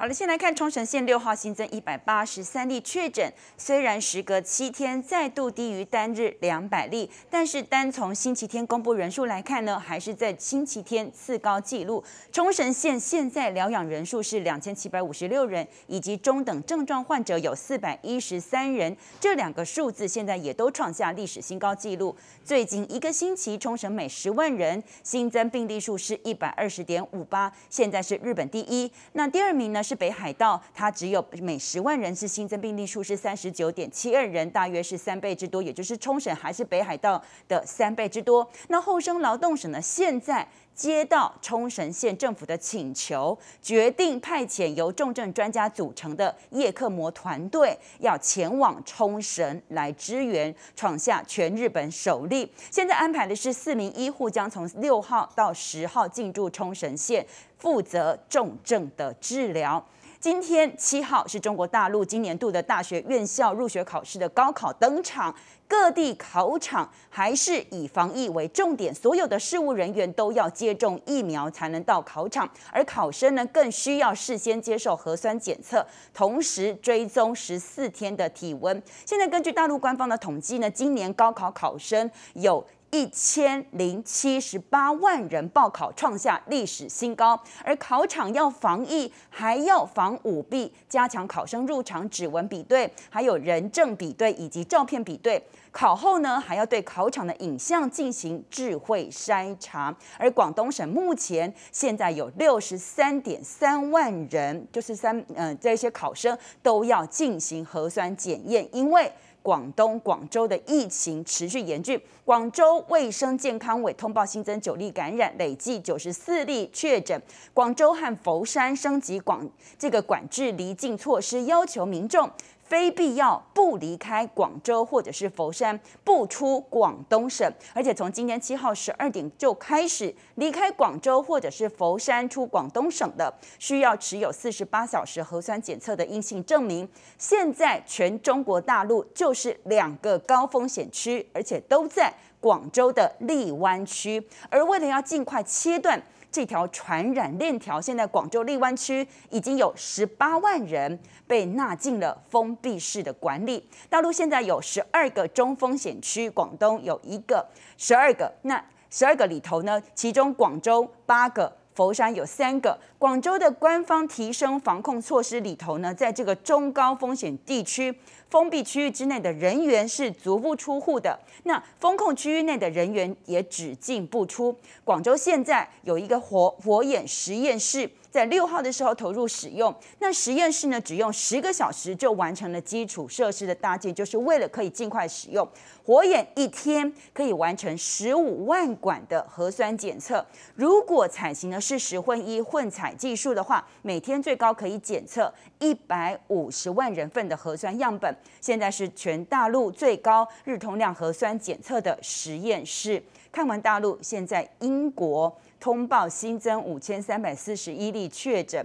好了，先来看冲绳县六号新增一百八十三例确诊，虽然时隔七天再度低于单日两百例，但是单从星期天公布人数来看呢，还是在星期天次高纪录。冲绳县现在疗养人数是两千七百五十六人，以及中等症状患者有四百一十三人，这两个数字现在也都创下历史新高纪录。最近一个星期，冲绳每十万人新增病例数是一百二十点五八，现在是日本第一。那第二名呢？是北海道，它只有每十万人是新增病例数是三十九点七二人，大约是三倍之多，也就是冲绳还是北海道的三倍之多。那厚生劳动省呢？现在。接到冲绳县政府的请求，决定派遣由重症专家组成的叶克模团队，要前往冲绳来支援，创下全日本首例。现在安排的是四名医护将从六号到十号进驻冲绳县，负责重症的治疗。今天七号是中国大陆今年度的大学院校入学考试的高考登场，各地考场还是以防疫为重点，所有的事务人员都要接种疫苗才能到考场，而考生呢更需要事先接受核酸检测，同时追踪十四天的体温。现在根据大陆官方的统计呢，今年高考考生有。一千零七十八万人报考，创下历史新高。而考场要防疫，还要防舞弊，加强考生入场指纹比对，还有人证比对以及照片比对。考后呢，还要对考场的影像进行智慧筛查。而广东省目前现在有六十三点三万人，就是三嗯这些考生都要进行核酸检验，因为。广东广州的疫情持续严峻，广州卫生健康委通报新增九例感染，累计九十四例确诊。广州和佛山升级广这个管制离境措施，要求民众。非必要不离开广州或者是佛山，不出广东省。而且从今天七号十二点就开始，离开广州或者是佛山出广东省的，需要持有四十八小时核酸检测的阴性证明。现在全中国大陆就是两个高风险区，而且都在广州的荔湾区。而为了要尽快切断，这条传染链条，现在广州荔湾区已经有十八万人被纳进了封闭式的管理。大陆现在有十二个中风险区，广东有一个，十二个。那十二个里头呢，其中广州八个，佛山有三个。广州的官方提升防控措施里头呢，在这个中高风险地区。封闭区域之内的人员是足不出户的，那封控区域内的人员也只进不出。广州现在有一个火火眼实验室，在六号的时候投入使用。那实验室呢，只用十个小时就完成了基础设施的搭建，就是为了可以尽快使用。火眼一天可以完成十五万管的核酸检测。如果采行的是十混一混采技术的话，每天最高可以检测一百五十万人份的核酸样本。现在是全大陆最高日通量核酸检测的实验室。看完大陆，现在英国通报新增五千三百四十一例确诊。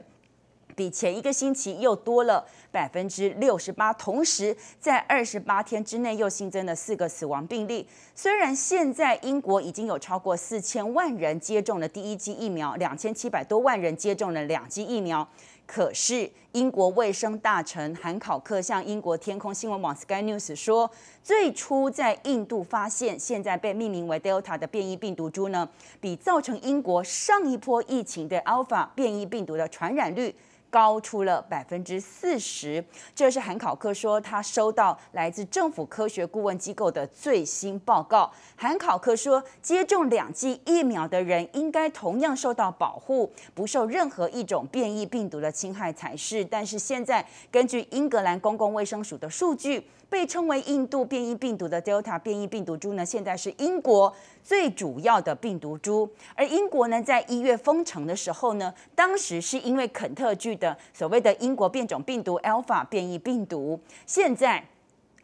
比前一个星期又多了百分之六十八，同时在二十八天之内又新增了四个死亡病例。虽然现在英国已经有超过四千万人接种了第一剂疫苗，两千七百多万人接种了两剂疫苗，可是英国卫生大臣韩考克向英国天空新闻网 Sky News 说，最初在印度发现、现在被命名为 Delta 的变异病毒株呢，比造成英国上一波疫情的 Alpha 变异病毒的传染率。高出了百分之四十。这是韩考克说，他收到来自政府科学顾问机构的最新报告。韩考克说，接种两剂疫苗的人应该同样受到保护，不受任何一种变异病毒的侵害才是。但是现在，根据英格兰公共卫生署的数据，被称为印度变异病毒的 Delta 变异病毒株呢，现在是英国。最主要的病毒株，而英国呢，在一月封城的时候呢，当时是因为肯特剧的所谓的英国变种病毒 Alpha 变异病毒。现在，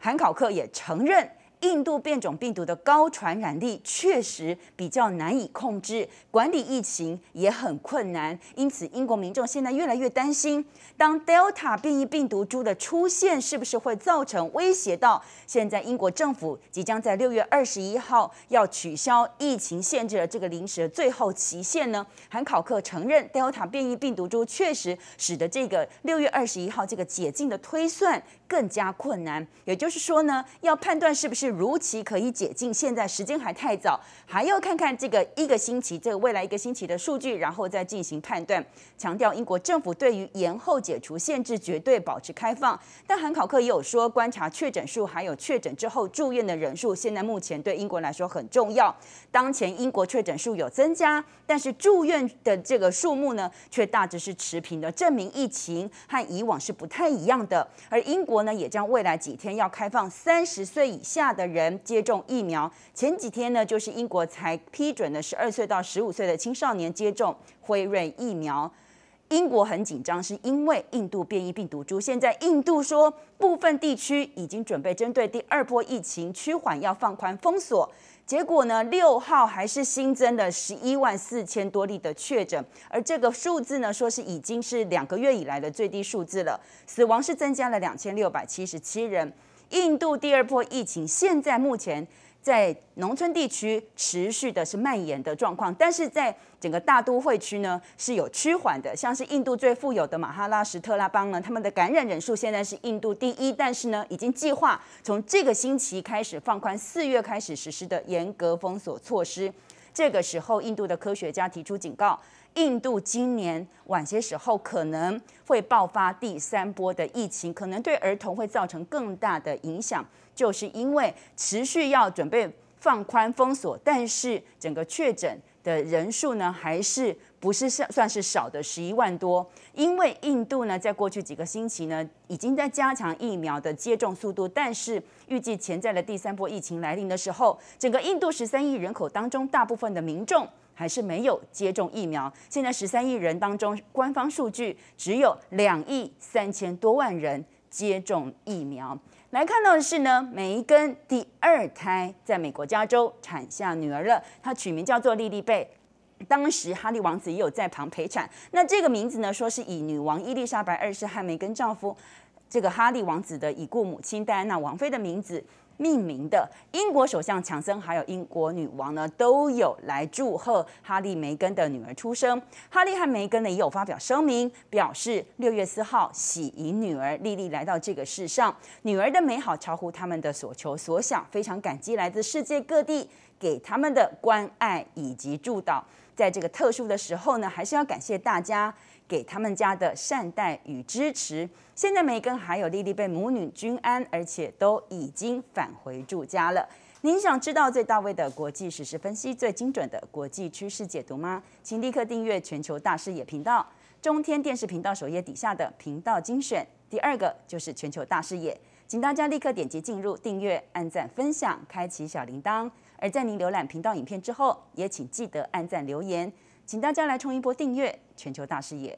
韩考克也承认。印度变种病毒的高传染力确实比较难以控制，管理疫情也很困难。因此，英国民众现在越来越担心，当 Delta 变异病毒株的出现，是不是会造成威胁？到现在，英国政府即将在六月二十一号要取消疫情限制的这个临时最后期限呢？韩考克承认，Delta 变异病毒株确实使得这个六月二十一号这个解禁的推算更加困难。也就是说呢，要判断是不是。如期可以解禁，现在时间还太早，还要看看这个一个星期，这个未来一个星期的数据，然后再进行判断。强调英国政府对于延后解除限制绝对保持开放，但韩考克也有说，观察确诊数还有确诊之后住院的人数，现在目前对英国来说很重要。当前英国确诊数有增加，但是住院的这个数目呢，却大致是持平的，证明疫情和以往是不太一样的。而英国呢，也将未来几天要开放三十岁以下的。的人接种疫苗。前几天呢，就是英国才批准的十二岁到十五岁的青少年接种辉瑞疫苗。英国很紧张，是因为印度变异病毒株。现在印度说，部分地区已经准备针对第二波疫情趋缓，要放宽封锁。结果呢，六号还是新增了十一万四千多例的确诊，而这个数字呢，说是已经是两个月以来的最低数字了。死亡是增加了两千六百七十七人。印度第二波疫情现在目前在农村地区持续的是蔓延的状况，但是在整个大都会区呢是有趋缓的。像是印度最富有的马哈拉什特拉邦呢，他们的感染人数现在是印度第一，但是呢已经计划从这个星期开始放宽四月开始实施的严格封锁措施。这个时候，印度的科学家提出警告：，印度今年晚些时候可能会爆发第三波的疫情，可能对儿童会造成更大的影响，就是因为持续要准备放宽封锁，但是整个确诊的人数呢，还是。不是算算是少的十一万多，因为印度呢，在过去几个星期呢，已经在加强疫苗的接种速度。但是预计潜在的第三波疫情来临的时候，整个印度十三亿人口当中，大部分的民众还是没有接种疫苗。现在十三亿人当中，官方数据只有两亿三千多万人接种疫苗。来看到的是呢，梅根第二胎在美国加州产下女儿了，她取名叫做莉莉贝。当时哈利王子也有在旁陪产。那这个名字呢，说是以女王伊丽莎白二世、汉梅根丈夫这个哈利王子的已故母亲戴安娜王妃的名字命名的。英国首相强森还有英国女王呢，都有来祝贺哈利梅根的女儿出生。哈利和梅根呢，也有发表声明，表示六月四号喜迎女儿莉莉来到这个世上。女儿的美好超乎他们的所求所想，非常感激来自世界各地给他们的关爱以及祝祷。在这个特殊的时候呢，还是要感谢大家给他们家的善待与支持。现在梅根还有莉莉被母女均安，而且都已经返回住家了。您想知道最到位的国际时事分析、最精准的国际趋势解读吗？请立刻订阅《全球大视野》频道，中天电视频道首页底下的频道精选，第二个就是《全球大视野》。请大家立刻点击进入订阅、按赞、分享、开启小铃铛。而在您浏览频道影片之后，也请记得按赞留言，请大家来冲一波订阅《全球大视野》。